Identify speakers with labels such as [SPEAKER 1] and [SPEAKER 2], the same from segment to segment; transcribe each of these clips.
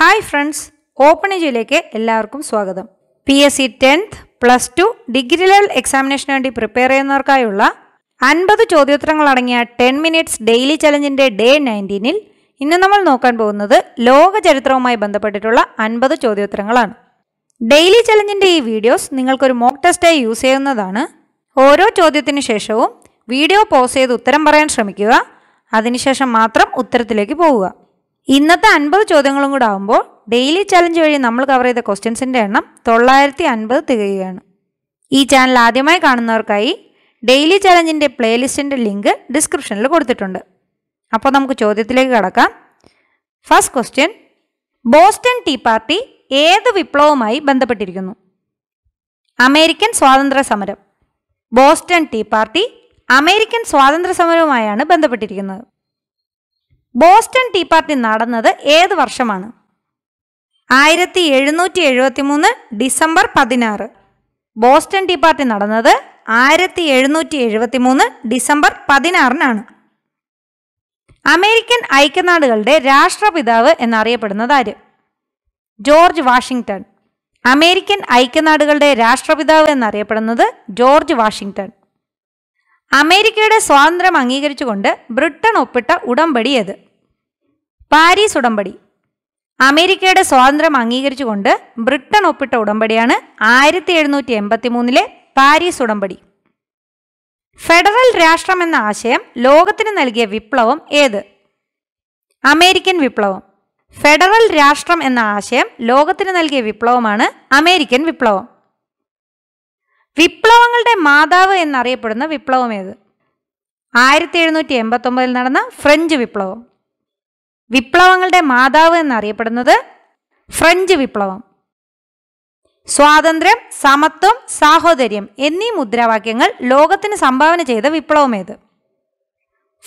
[SPEAKER 1] hi friends open ഏജിയിലേക്ക് എല്ലാവർക്കും സ്വാഗതം P S C tenth plus two degree level എക്സാമിനേഷന് വേണ്ടി പ്രിപ്പയർ ചെയ്യുന്നവർക്കായുള്ള അൻപത് അടങ്ങിയ ടെൻ മിനിറ്റ്സ് ഡെയിലി ചലഞ്ചിന്റെ ഡേ നയൻറ്റീനിൽ ഇന്ന് നമ്മൾ നോക്കാൻ പോകുന്നത് ലോക ചരിത്രവുമായി ബന്ധപ്പെട്ടിട്ടുള്ള അൻപത് ചോദ്യോത്തരങ്ങളാണ് ഡെയിലി ചലഞ്ചിന്റെ ഈ വീഡിയോസ് നിങ്ങൾക്കൊരു മോക്ക് ടെസ്റ്റായി യൂസ് ചെയ്യുന്നതാണ് ഓരോ ചോദ്യത്തിന് ശേഷവും വീഡിയോ പോസ് ചെയ്ത് ഉത്തരം പറയാൻ ശ്രമിക്കുക അതിനുശേഷം മാത്രം ഉത്തരത്തിലേക്ക് പോവുക ഇന്നത്തെ അൻപത് ചോദ്യങ്ങളും കൂടെ ആകുമ്പോൾ ഡെയിലി ചലഞ്ച് വഴി നമ്മൾ കവർ ചെയ്ത ക്വസ്റ്റ്യൻസിൻ്റെ എണ്ണം തൊള്ളായിരത്തി അൻപത് തികയുകയാണ് ഈ ചാനൽ ആദ്യമായി കാണുന്നവർക്കായി ഡെയിലി ചലഞ്ചിൻ്റെ പ്ലേലിസ്റ്റിൻ്റെ ലിങ്ക് ഡിസ്ക്രിപ്ഷനിൽ കൊടുത്തിട്ടുണ്ട് അപ്പോൾ നമുക്ക് ചോദ്യത്തിലേക്ക് കടക്കാം first question Boston tea party ഏത് വിപ്ലവവുമായി ബന്ധപ്പെട്ടിരിക്കുന്നു അമേരിക്കൻ സ്വാതന്ത്ര്യ സമരം ബോസ്റ്റൺ ടീ പാർട്ടി അമേരിക്കൻ സ്വാതന്ത്ര്യ സമരവുമായാണ് ബന്ധപ്പെട്ടിരിക്കുന്നത് ബോസ്റ്റൺ ടീ പാർട്ടി നടന്നത് ഏത് വർഷമാണ് ആയിരത്തി എഴുന്നൂറ്റി എഴുപത്തി മൂന്ന് ഡിസംബർ പതിനാറ് ബോസ്റ്റൺ ടീ പാർട്ടി നടന്നത് ആയിരത്തി എഴുന്നൂറ്റി എഴുപത്തി മൂന്ന് ഡിസംബർ പതിനാറിനാണ് അമേരിക്കൻ ഐക്യനാടുകളുടെ രാഷ്ട്രപിതാവ് എന്നറിയപ്പെടുന്നത് ആര് ജോർജ് വാഷിംഗ്ടൺ അമേരിക്കൻ ഐക്യനാടുകളുടെ രാഷ്ട്രപിതാവ് എന്നറിയപ്പെടുന്നത് ജോർജ് വാഷിംഗ്ടൺ അമേരിക്കയുടെ സ്വാതന്ത്ര്യം അംഗീകരിച്ചുകൊണ്ട് ബ്രിട്ടൻ ഒപ്പിട്ട ഉടമ്പടി ഏത് പാരീസ് ഉടമ്പടി അമേരിക്കയുടെ സ്വാതന്ത്ര്യം അംഗീകരിച്ചുകൊണ്ട് ബ്രിട്ടൻ ഒപ്പിട്ട ഉടമ്പടിയാണ് ആയിരത്തി എഴുന്നൂറ്റി എൺപത്തി മൂന്നിലെ പാരീസ് ഉടമ്പടി ഫെഡറൽ രാഷ്ട്രം എന്ന ആശയം ലോകത്തിന് നൽകിയ വിപ്ലവം ഏത് അമേരിക്കൻ വിപ്ലവം ഫെഡറൽ രാഷ്ട്രം എന്ന ആശയം ലോകത്തിന് നൽകിയ വിപ്ലവമാണ് അമേരിക്കൻ വിപ്ലവം വിപ്ലവങ്ങളുടെ മാതാവ് എന്നറിയപ്പെടുന്ന വിപ്ലവം ഏത് ആയിരത്തി എഴുന്നൂറ്റി എൺപത്തൊമ്പതിൽ നടന്ന ഫ്രഞ്ച് വിപ്ലവം വിപ്ലവങ്ങളുടെ മാതാവ് എന്നറിയപ്പെടുന്നത് ഫ്രഞ്ച് വിപ്ലവം സ്വാതന്ത്ര്യം സമത്വം സാഹോദര്യം എന്നീ മുദ്രാവാക്യങ്ങൾ ലോകത്തിന് സംഭാവന ചെയ്ത വിപ്ലവം ഏത്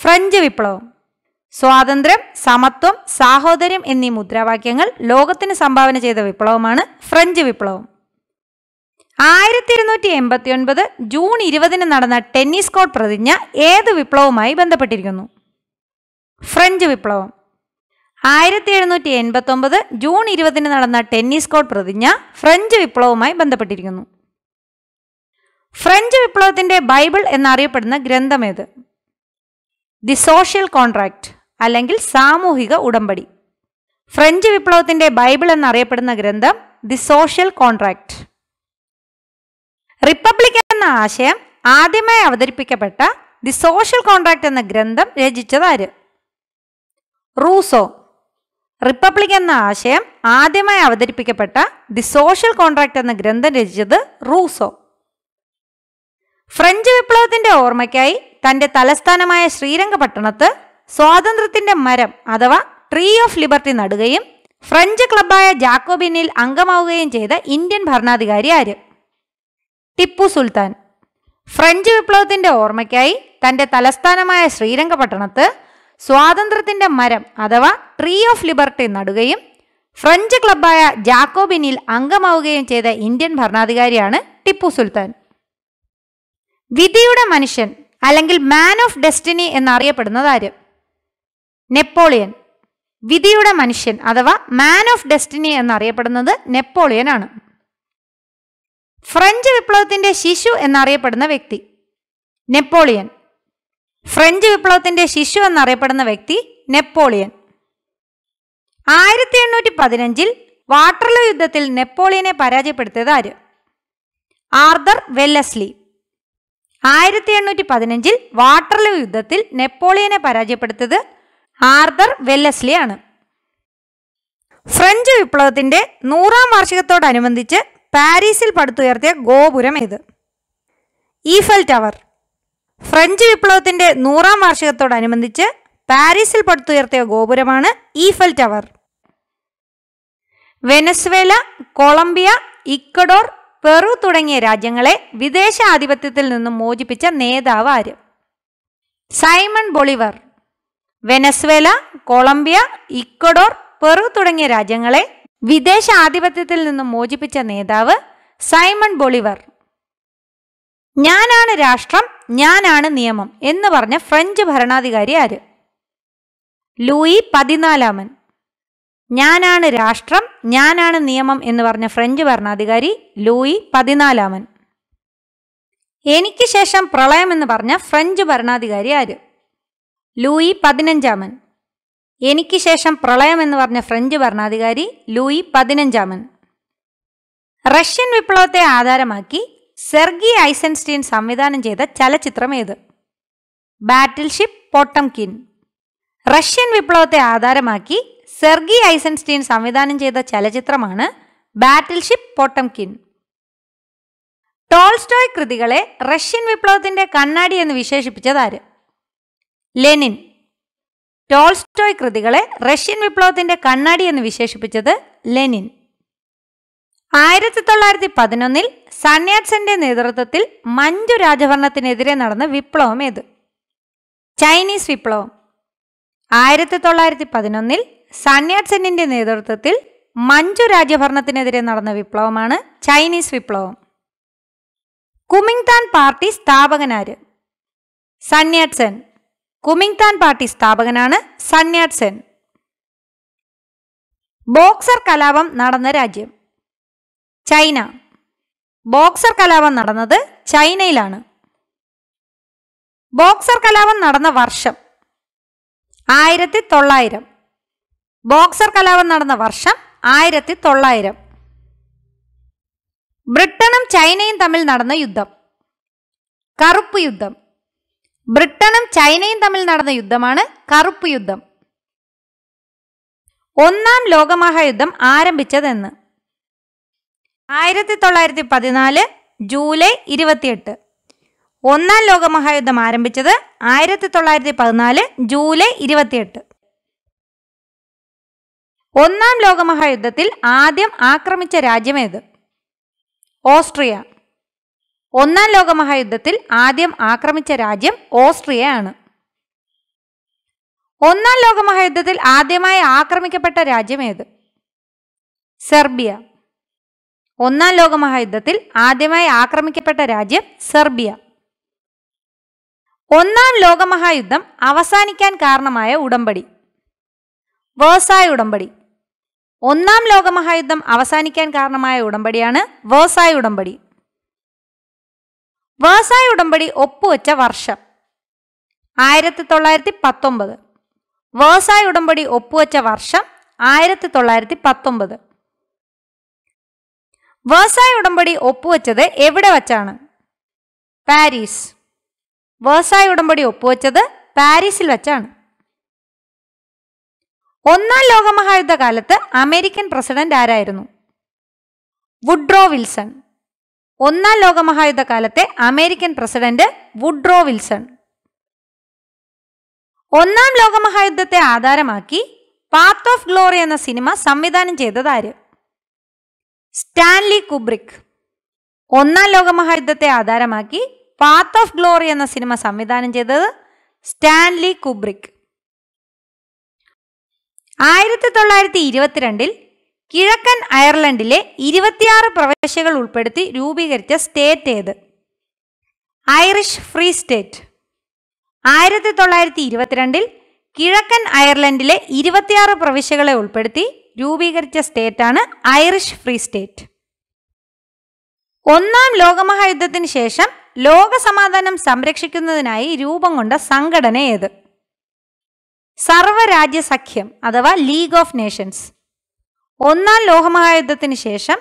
[SPEAKER 1] ഫ്രഞ്ച് വിപ്ലവം സ്വാതന്ത്ര്യം സമത്വം സാഹോദര്യം എന്നീ മുദ്രാവാക്യങ്ങൾ ലോകത്തിന് സംഭാവന ചെയ്ത വിപ്ലവമാണ് ഫ്രഞ്ച് വിപ്ലവം ആയിരത്തി ഇരുന്നൂറ്റി എൺപത്തി ഒൻപത് ജൂൺ ഇരുപതിന് നടന്ന ടെന്നീസ് കോർട്ട് പ്രതിജ്ഞ ഏത് വിപ്ലവവുമായി ബന്ധപ്പെട്ടിരിക്കുന്നു ഫ്രഞ്ച് വിപ്ലവം ആയിരത്തി എഴുന്നൂറ്റി ഒമ്പത് ജൂൺ ഇരുപതിന് നടന്ന ടെന്നീസ് കോർട്ട് പ്രതിജ്ഞ ഫ്രഞ്ച് വിപ്ലവവുമായി ബന്ധപ്പെട്ടിരിക്കുന്നു ഫ്രഞ്ച് വിപ്ലവത്തിന്റെ ബൈബിൾ എന്നറിയപ്പെടുന്ന ഗ്രന്ഥം ഏത് ദി സോഷ്യൽ കോൺട്രാക്ട് അല്ലെങ്കിൽ സാമൂഹിക ഉടമ്പടി ഫ്രഞ്ച് വിപ്ലവത്തിന്റെ ബൈബിൾ എന്നറിയപ്പെടുന്ന ഗ്രന്ഥം ദി സോഷ്യൽ കോൺട്രാക്ട് റിപ്പബ്ലിക് എന്ന ആശയം ആദ്യമായി അവതരിപ്പിക്കപ്പെട്ട ദി സോഷ്യൽ കോൺട്രാക്ട് എന്ന ഗ്രന്ഥം രചിച്ചതാര് റൂസോ റിപ്പബ്ലിക് എന്ന ആശയം ആദ്യമായി അവതരിപ്പിക്കപ്പെട്ട ദി സോഷ്യൽ കോൺട്രാക്ട് എന്ന ഗ്രന്ഥം രചിച്ചത് റൂസോ ഫ്രഞ്ച് വിപ്ലവത്തിന്റെ ഓർമ്മയ്ക്കായി തന്റെ തലസ്ഥാനമായ ശ്രീരംഗപട്ടണത്ത് സ്വാതന്ത്ര്യത്തിന്റെ മരം അഥവാ ട്രീ ഓഫ് ലിബർട്ടി നടുകയും ഫ്രഞ്ച് ക്ലബായ ജാക്കോബിനിൽ അംഗമാവുകയും ചെയ്ത ഇന്ത്യൻ ഭരണാധികാരി ആര് ടിപ്പു സുൽത്താൻ ഫ്രഞ്ച് വിപ്ലവത്തിന്റെ ഓർമ്മയ്ക്കായി തന്റെ തലസ്ഥാനമായ ശ്രീരംഗപട്ടണത്ത് സ്വാതന്ത്ര്യത്തിന്റെ മരം അഥവാ ട്രീ ഓഫ് ലിബർട്ടി നടുകയും ഫ്രഞ്ച് ക്ലബായ ജാക്കോബിനിൽ അംഗമാവുകയും ചെയ്ത ഇന്ത്യൻ ഭരണാധികാരിയാണ് ടിപ്പു സുൽത്താൻ വിധിയുടെ മനുഷ്യൻ അല്ലെങ്കിൽ മാൻ ഓഫ് ഡെസ്റ്റിനി എന്നറിയപ്പെടുന്നത് ആര് നെപ്പോളിയൻ വിധിയുടെ മനുഷ്യൻ അഥവാ മാൻ ഓഫ് ഡെസ്റ്റിനി എന്നറിയപ്പെടുന്നത് നെപ്പോളിയനാണ് ഫ്രഞ്ച് വിപ്ലവത്തിന്റെ ശിശു എന്നറിയപ്പെടുന്ന വ്യക്തി നെപ്പോളിയൻ ഫ്രഞ്ച് വിപ്ലവത്തിന്റെ ശിശു എന്നറിയപ്പെടുന്ന വ്യക്തി നെപ്പോളിയൻ ആയിരത്തി എണ്ണൂറ്റി പതിനഞ്ചിൽ വാട്ടർലോ യുദ്ധത്തിൽ നെപ്പോളിയനെ പരാജയപ്പെടുത്തിയത് ആര് ആർദർ വെല്ലസ്ലി ആയിരത്തി എണ്ണൂറ്റി പതിനഞ്ചിൽ വാട്ടർലോ യുദ്ധത്തിൽ നെപ്പോളിയനെ പരാജയപ്പെടുത്തിയത് ആർദർ വെല്ലസ്ലി ആണ് ഫ്രഞ്ച് വിപ്ലവത്തിന്റെ നൂറാം വാർഷികത്തോടനുബന്ധിച്ച് പാരീസിൽ പടുത്തുയർത്തിയ ഗോപുരം ഏത് ഈഫൽ ടവർ ഫ്രഞ്ച് വിപ്ലവത്തിന്റെ നൂറാം വാർഷികത്തോടനുബന്ധിച്ച് പാരീസിൽ പടുത്തുയർത്തിയ ഗോപുരമാണ് Eiffel tower Venezuela Colombia Ecuador Peru തുടങ്ങിയ രാജ്യങ്ങളെ വിദേശ ആധിപത്യത്തിൽ നിന്നും മോചിപ്പിച്ച നേതാവ് ആര് Simon Bolivar Venezuela Colombia Ecuador Peru തുടങ്ങിയ രാജ്യങ്ങളെ വിദേശ ആധിപത്യത്തിൽ നിന്നും മോചിപ്പിച്ച നേതാവ് സൈമൺ ബൊളിവർ ഞാനാണ് രാഷ്ട്രം ഞാനാണ് നിയമം എന്ന് പറഞ്ഞ ഫ്രഞ്ച് ഭരണാധികാരി ആര് ലൂയി പതിനാലാമൻ ഞാനാണ് രാഷ്ട്രം ഞാനാണ് നിയമം എന്ന് പറഞ്ഞ ഫ്രഞ്ച് ഭരണാധികാരി ലൂയി പതിനാലാമൻ എനിക്ക് ശേഷം പ്രളയം എന്ന് പറഞ്ഞ ഫ്രഞ്ച് ഭരണാധികാരി ആര് ലൂയി പതിനഞ്ചാമൻ എനിക്ക് ശേഷം പ്രളയമെന്ന് പറഞ്ഞ ഫ്രഞ്ച് ഭരണാധികാരി ലൂയി പതിനഞ്ചാമൻ റഷ്യൻ വിപ്ലവത്തെ ആധാരമാക്കി സെർഗി ഐസൻസ്റ്റീൻ സംവിധാനം ചെയ്ത ചലച്ചിത്രം ഏത് ബാറ്റിൽഷിപ്പ് പോട്ടംകിൻ റഷ്യൻ വിപ്ലവത്തെ ആധാരമാക്കി സെർഗി ഐസൻസ്റ്റീൻ സംവിധാനം ചെയ്ത ചലച്ചിത്രമാണ് ബാറ്റിൽഷിപ്പ് പോട്ടംകിൻ ടോൾസ്റ്റോയ് കൃതികളെ റഷ്യൻ വിപ്ലവത്തിന്റെ കണ്ണാടി എന്ന് വിശേഷിപ്പിച്ചതാര് ലെനിൻ ടോൾസ്റ്റോയ് കൃതികളെ റഷ്യൻ വിപ്ലവത്തിന്റെ കണ്ണാടി എന്ന് വിശേഷിപ്പിച്ചത് ലെനിൻ ആയിരത്തി തൊള്ളായിരത്തി പതിനൊന്നിൽ സന്യാസന്റെ നേതൃത്വത്തിൽ മഞ്ജു രാജഭരണത്തിനെതിരെ നടന്ന വിപ്ലവം ഏത് ചൈനീസ് വിപ്ലവം ആയിരത്തി തൊള്ളായിരത്തി പതിനൊന്നിൽ സന്യാസന്റെ നേതൃത്വത്തിൽ മഞ്ജു രാജഭരണത്തിനെതിരെ നടന്ന വിപ്ലവമാണ് ചൈനീസ് വിപ്ലവം താൻ പാർട്ടി സ്ഥാപകനാര് സന്യാസൻ കുമിങ്താൻ പാർട്ടി സ്ഥാപകനാണ് സന്യാട് സെൻ ബോക്സർ കലാപം നടന്ന രാജ്യം ചൈന ബോക്സർ കലാപം നടന്നത് ചൈനയിലാണ് ബോക്സർ കലാപം നടന്ന വർഷം ആയിരത്തി തൊള്ളായിരം ബോക്സർ കലാപം നടന്ന വർഷം ആയിരത്തി തൊള്ളായിരം ബ്രിട്ടനും ചൈനയും തമ്മിൽ നടന്ന യുദ്ധം കറുപ്പ് യുദ്ധം ബ്രിട്ടനും ചൈനയും തമ്മിൽ നടന്ന യുദ്ധമാണ് കറുപ്പ് യുദ്ധം ഒന്നാം ലോകമഹായുദ്ധം ആരംഭിച്ചതെന്ന് ആയിരത്തി തൊള്ളായിരത്തി പതിനാല് ജൂലൈ ഇരുപത്തിയെട്ട് ഒന്നാം ലോകമഹായുദ്ധം ആരംഭിച്ചത് ആയിരത്തി തൊള്ളായിരത്തി പതിനാല് ജൂലൈ ഇരുപത്തിയെട്ട് ഒന്നാം ലോകമഹായുദ്ധത്തിൽ ആദ്യം ആക്രമിച്ച രാജ്യമേത് ഓസ്ട്രിയ ഒന്നാം ലോകമഹായുദ്ധത്തിൽ ആദ്യം ആക്രമിച്ച രാജ്യം ഓസ്ട്രിയ ആണ് ഒന്നാം ലോകമഹായുദ്ധത്തിൽ ആദ്യമായി ആക്രമിക്കപ്പെട്ട രാജ്യം ഏത് സെർബിയ ഒന്നാം ലോകമഹായുദ്ധത്തിൽ ആദ്യമായി ആക്രമിക്കപ്പെട്ട രാജ്യം സെർബിയ ഒന്നാം ലോകമഹായുദ്ധം അവസാനിക്കാൻ കാരണമായ ഉടമ്പടി വേഴ്സായ ഉടമ്പടി ഒന്നാം ലോകമഹായുദ്ധം അവസാനിക്കാൻ കാരണമായ ഉടമ്പടിയാണ് വേഴ്സായ ഉടമ്പടി വേഴ്സായ ഉടമ്പടി ഒപ്പുവെച്ച വർഷം ആയിരത്തി തൊള്ളായിരത്തി പത്തൊമ്പത് വേഴ്സായ ഉടമ്പടി ഒപ്പുവെച്ച വർഷം ആയിരത്തി തൊള്ളായിരത്തി പത്തൊമ്പത് വേഴ്സായ ഉടമ്പടി ഒപ്പുവെച്ചത് എവിടെ വച്ചാണ് പാരീസ് വേഴ്സായ ഉടമ്പടി ഒപ്പുവെച്ചത് പാരീസിൽ വച്ചാണ് ഒന്നാം ലോകമഹായുദ്ധകാലത്ത് അമേരിക്കൻ പ്രസിഡന്റ് ആരായിരുന്നു വുഡ്രോ വിൽസൺ ഒന്നാം ലോകമഹായുദ്ധകാലത്തെ അമേരിക്കൻ പ്രസിഡന്റ് വുഡ്രോ വിൽസൺ ഒന്നാം ലോകമഹായുദ്ധത്തെ ആധാരമാക്കി പാത്ത് ഓഫ് ഗ്ലോറി എന്ന സിനിമ സംവിധാനം ചെയ്തത് ആര് സ്റ്റാൻലി കുബ്രിക് ഒന്നാം ലോകമഹായുദ്ധത്തെ ആധാരമാക്കി പാത്ത് ഓഫ് ഗ്ലോറി എന്ന സിനിമ സംവിധാനം ചെയ്തത് സ്റ്റാൻലി കുബ്രിക് ആയിരത്തി തൊള്ളായിരത്തി ഇരുപത്തിരണ്ടിൽ കിഴക്കൻ അയർലൻഡിലെ ഇരുപത്തിയാറ് പ്രവശ്യകൾ ഉൾപ്പെടുത്തി രൂപീകരിച്ച സ്റ്റേറ്റ് ഏത് ഐറിഷ് ഫ്രീ സ്റ്റേറ്റ് ആയിരത്തി തൊള്ളായിരത്തി ഇരുപത്തിരണ്ടിൽ കിഴക്കൻ അയർലൻഡിലെ ഇരുപത്തിയാറ് പ്രവിശ്യകളെ ഉൾപ്പെടുത്തി രൂപീകരിച്ച സ്റ്റേറ്റാണ് ഐറിഷ് ഫ്രീ സ്റ്റേറ്റ് ഒന്നാം ലോകമഹായുദ്ധത്തിന് ശേഷം ലോക സമാധാനം സംരക്ഷിക്കുന്നതിനായി രൂപം കൊണ്ട സംഘടന ഏത് സർവരാജ്യ സഖ്യം അഥവാ ലീഗ് ഓഫ് നേഷൻസ് ഒന്നാം ലോകമഹായുദ്ധത്തിന് ശേഷം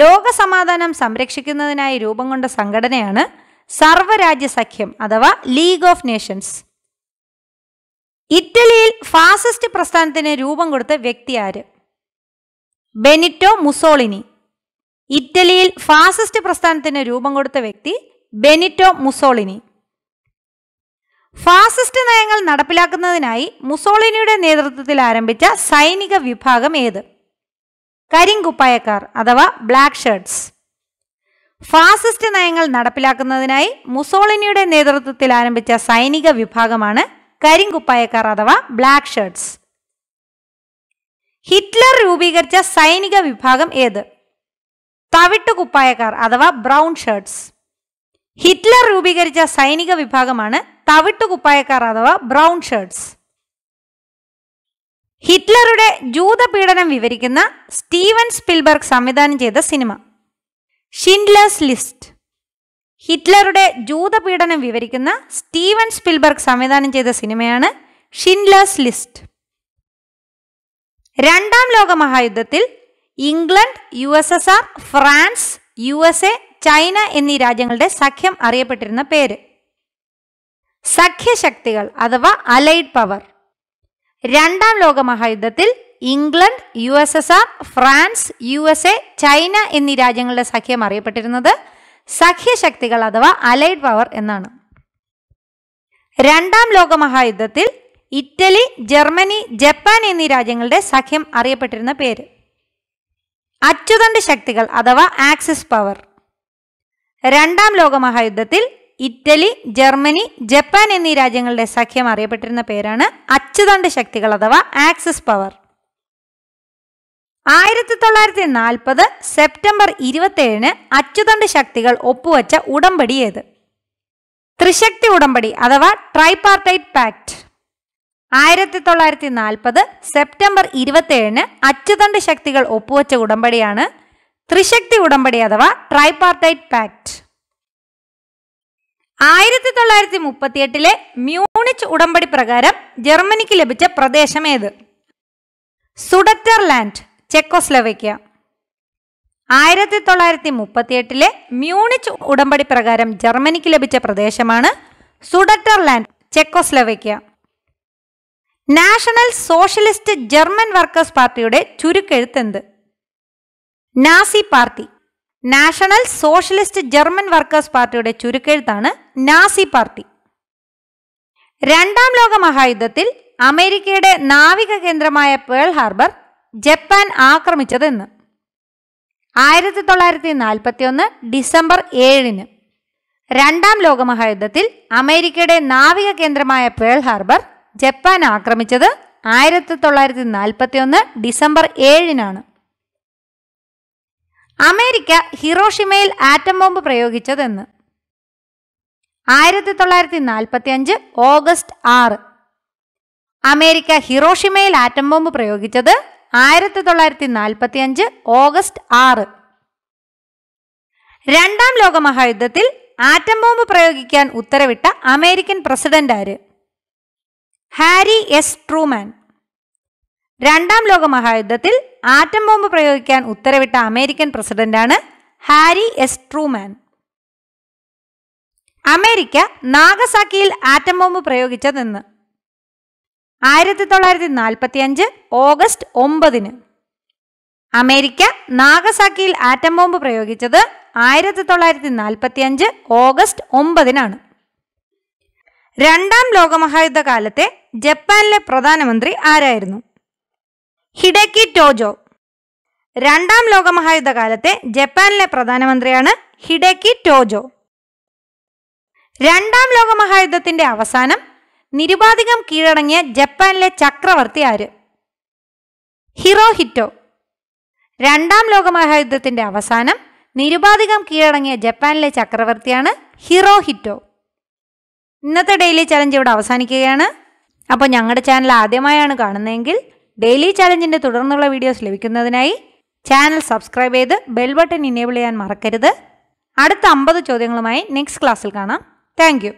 [SPEAKER 1] ലോകസമാധാനം സംരക്ഷിക്കുന്നതിനായി രൂപം കൊണ്ട സംഘടനയാണ് സർവരാജ്യ സഖ്യം അഥവാ ലീഗ് ഓഫ് നേഷൻസ് ഇറ്റലിയിൽ ഫാസിസ്റ്റ് പ്രസ്ഥാനത്തിന് രൂപം കൊടുത്ത വ്യക്തി ആര് ബെനിറ്റോ മുസോളിനി ഇറ്റലിയിൽ ഫാസിസ്റ്റ് പ്രസ്ഥാനത്തിന് രൂപം കൊടുത്ത വ്യക്തി ബെനിറ്റോ മുസോളിനി ഫാസിസ്റ്റ് നയങ്ങൾ നടപ്പിലാക്കുന്നതിനായി മുസോളിനിയുടെ നേതൃത്വത്തിൽ ആരംഭിച്ച സൈനിക വിഭാഗം ഏത് കരിങ്കുപ്പായക്കാർ അഥവാ ബ്ലാക്ക് ഷർട്ട്സ് ഫാസിസ്റ്റ് നയങ്ങൾ നടപ്പിലാക്കുന്നതിനായി മുസോളിനിയുടെ നേതൃത്വത്തിൽ ആരംഭിച്ച സൈനിക വിഭാഗമാണ് കരിങ്കുപ്പായക്കാർ അഥവാ ബ്ലാക്ക് ഷർട്ട്സ് ഹിറ്റ്ലർ രൂപീകരിച്ച സൈനിക വിഭാഗം ഏത് തവിട്ടുകുപ്പായക്കാർ അഥവാ ബ്രൗൺ ഷർട്ട്സ് ഹിറ്റ്ലർ രൂപീകരിച്ച സൈനിക വിഭാഗമാണ് തവിട്ടുകുപ്പായക്കാർ അഥവാ ബ്രൗൺ ഷർട്ട്സ് ഹിറ്റ്ലറുടെ ജൂതപീഡനം വിവരിക്കുന്ന സ്റ്റീവൻ സ്പിൽബർഗ് സംവിധാനം ചെയ്ത സിനിമ ഷിൻഡ്ലേഴ്സ് ലിസ്റ്റ് ഹിറ്റ്ലറുടെ ജൂതപീഡനം വിവരിക്കുന്ന സ്റ്റീവൻ സ്പിൽബർഗ് സംവിധാനം ചെയ്ത സിനിമയാണ് ഷിൻഡ്ലേഴ്സ് ലിസ്റ്റ് രണ്ടാം ലോക മഹായുദ്ധത്തിൽ England U S S R France U S A China എന്നീ രാജ്യങ്ങളുടെ സഖ്യം അറിയപ്പെട്ടിരുന്ന പേര് സഖ്യശക്തികൾ അഥവാ അലൈഡ് പവർ രണ്ടാം ലോക മഹായുദ്ധത്തിൽ England U S S R France U S A China എന്നീ രാജ്യങ്ങളുടെ സഖ്യം അറിയപ്പെട്ടിരുന്നത് സഖ്യശക്തികൾ അഥവാ അലൈഡ് പവർ എന്നാണ് രണ്ടാം ലോക മഹായുദ്ധത്തിൽ ഇറ്റലി ജർമ്മനി ജപ്പാൻ എന്നീ രാജ്യങ്ങളുടെ സഖ്യം അറിയപ്പെട്ടിരുന്ന പേര് അച്ചുതണ്ട് ശക്തികൾ അഥവാ ആക്സിസ് പവർ രണ്ടാം ലോക മഹായുദ്ധത്തിൽ ഇറ്റലി ജർമ്മനി ജപ്പാൻ എന്നീ രാജ്യങ്ങളുടെ സഖ്യം അറിയപ്പെട്ടിരുന്ന പേരാണ് അച്ചുതണ്ട് ശക്തികൾ അഥവാ ആക്സിസ് പവർ ആയിരത്തി തൊള്ളായിരത്തി നാൽപ്പത് സെപ്റ്റംബർ ഇരുപത്തേഴിന് അച്ചുതണ്ട് ശക്തികൾ ഒപ്പുവച്ച ഉടമ്പടി ഏത് ത്രിശക്തി ഉടമ്പടി അഥവാ ട്രൈപാർട്ടൈറ്റ് പാക്ട് ആയിരത്തി തൊള്ളായിരത്തി നാൽപ്പത് സെപ്റ്റംബർ ഇരുപത്തേഴിന് അച്ചുതണ്ട് ശക്തികൾ ഒപ്പുവച്ച ഉടമ്പടിയാണ് ത്രിശക്തി ഉടമ്പടി അഥവാ ട്രൈപാർട്ടൈറ്റ് പാക്ട് ആയിരത്തി തൊള്ളായിരത്തി എട്ടിലെ മ്യൂണിച്ച് ഉടമ്പടി പ്രകാരം ജർമ്മനിക്ക് ലഭിച്ച പ്രദേശം ഏത് സുഡറ്റർലാൻഡ് ചെക്കോസ്ലൊവേക്യ ആയിരത്തി തൊള്ളായിരത്തി എട്ടിലെ മ്യൂണിച്ച് ഉടമ്പടി പ്രകാരം ജർമ്മനിക്ക് ലഭിച്ച പ്രദേശമാണ് Sudetenland Czechoslovakia national socialist German workers പാർട്ടിയുടെ എന്ത് Nazi party national socialist German workers പാർട്ടിയുടെ ചുരുക്കെഴുത്താണ് നാസി പാർട്ടി രണ്ടാം ലോക മഹായുദ്ധത്തിൽ അമേരിക്കയുടെ നാവിക കേന്ദ്രമായ പേൾ ഹാർബർ ജപ്പാൻ ആക്രമിച്ചതെന്ന് ആയിരത്തി തൊള്ളായിരത്തി നാൽപ്പത്തി ഒന്ന് ഡിസംബർ ഏഴിന് രണ്ടാം ലോകമഹായുദ്ധത്തിൽ അമേരിക്കയുടെ നാവിക കേന്ദ്രമായ പേൾ ഹാർബർ ജപ്പാൻ ആക്രമിച്ചത് ആയിരത്തി തൊള്ളായിരത്തി നാൽപ്പത്തി ഒന്ന് ഡിസംബർ ഏഴിനാണ് അമേരിക്ക ഹിറോഷിമയിൽ ആറ്റം ബോംബ് പ്രയോഗിച്ചതെന്ന് ആയിരത്തി തൊള്ളായിരത്തി നാൽപ്പത്തി അഞ്ച് ഓഗസ്റ്റ് ആറ് അമേരിക്ക ഹിറോഷിമയിൽ ആറ്റം ബോംബ് പ്രയോഗിച്ചത് ആയിരത്തി തൊള്ളായിരത്തി നാൽപ്പത്തി അഞ്ച് ഓഗസ്റ്റ് ആറ് രണ്ടാം ലോക മഹായുദ്ധത്തിൽ ആറ്റം ബോംബ് പ്രയോഗിക്കാൻ ഉത്തരവിട്ട അമേരിക്കൻ പ്രസിഡന്റ് ആര് ഹാരി എസ് ട്രൂമാൻ രണ്ടാം ലോക മഹായുദ്ധത്തിൽ ആറ്റം ബോംബ് പ്രയോഗിക്കാൻ ഉത്തരവിട്ട അമേരിക്കൻ പ്രസിഡന്റാണ് ഹാരി എസ് ട്രൂമാൻ അമേരിക്ക നാഗസാക്കിയിൽ ആറ്റം ബോംബ് പ്രയോഗിച്ചതെന്ന് ആയിരത്തി തൊള്ളായിരത്തി നാൽപ്പത്തി അഞ്ച് ഓഗസ്റ്റ് ഒമ്പതിന് അമേരിക്ക നാഗസാക്കിയിൽ ആറ്റം ബോംബ് പ്രയോഗിച്ചത് ആയിരത്തി തൊള്ളായിരത്തി നാൽപ്പത്തി അഞ്ച് ഓഗസ്റ്റ് ഒമ്പതിനാണ് രണ്ടാം ലോകമഹായുദ്ധ കാലത്തെ ജപ്പാനിലെ പ്രധാനമന്ത്രി ആരായിരുന്നു ഹിഡക്കി ടോജോ രണ്ടാം ലോകമഹായുദ്ധ കാലത്തെ ജപ്പാനിലെ പ്രധാനമന്ത്രിയാണ് ഹിഡക്കി ടോജോ രണ്ടാം ലോകമഹായുദ്ധത്തിന്റെ അവസാനം നിരുപാധികം കീഴടങ്ങിയ ജപ്പാനിലെ ചക്രവർത്തി ആര് ഹിറോഹിറ്റോ രണ്ടാം ലോകമഹായുദ്ധത്തിന്റെ അവസാനം നിരുപാധികം കീഴടങ്ങിയ ജപ്പാനിലെ ചക്രവർത്തിയാണ് ഹിറോഹിറ്റോ ഇന്നത്തെ ഡെയിലി ചലഞ്ച് ഇവിടെ അവസാനിക്കുകയാണ് അപ്പോൾ ഞങ്ങളുടെ ചാനൽ ആദ്യമായാണ് കാണുന്നതെങ്കിൽ ഡെയിലി ചലഞ്ചിൻ്റെ തുടർന്നുള്ള വീഡിയോസ് ലഭിക്കുന്നതിനായി ചാനൽ സബ്സ്ക്രൈബ് ചെയ്ത് ബെൽ ബട്ടൺ ഇനേബിൾ ചെയ്യാൻ മറക്കരുത് അടുത്ത അമ്പത് ചോദ്യങ്ങളുമായി നെക്സ്റ്റ് ക്ലാസ്സിൽ കാണാം താങ്ക്